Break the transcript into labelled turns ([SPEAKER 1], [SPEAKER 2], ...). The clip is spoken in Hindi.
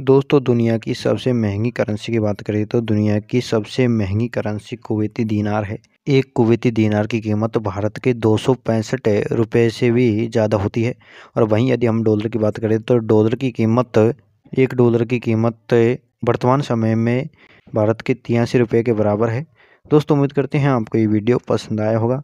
[SPEAKER 1] दोस्तों दुनिया की सबसे महंगी करेंसी की बात करें तो दुनिया की सबसे महंगी करेंसी कुवैती दीनार है एक कुवैती दीनार की कीमत भारत के दो सौ पैंसठ रुपये से भी ज़्यादा होती है और वहीं यदि हम डॉलर की बात करें तो डॉलर की कीमत एक डॉलर की कीमत वर्तमान समय में भारत के तियासी रुपये के बराबर है दोस्तों उम्मीद करते हैं आपको ये वीडियो पसंद आया होगा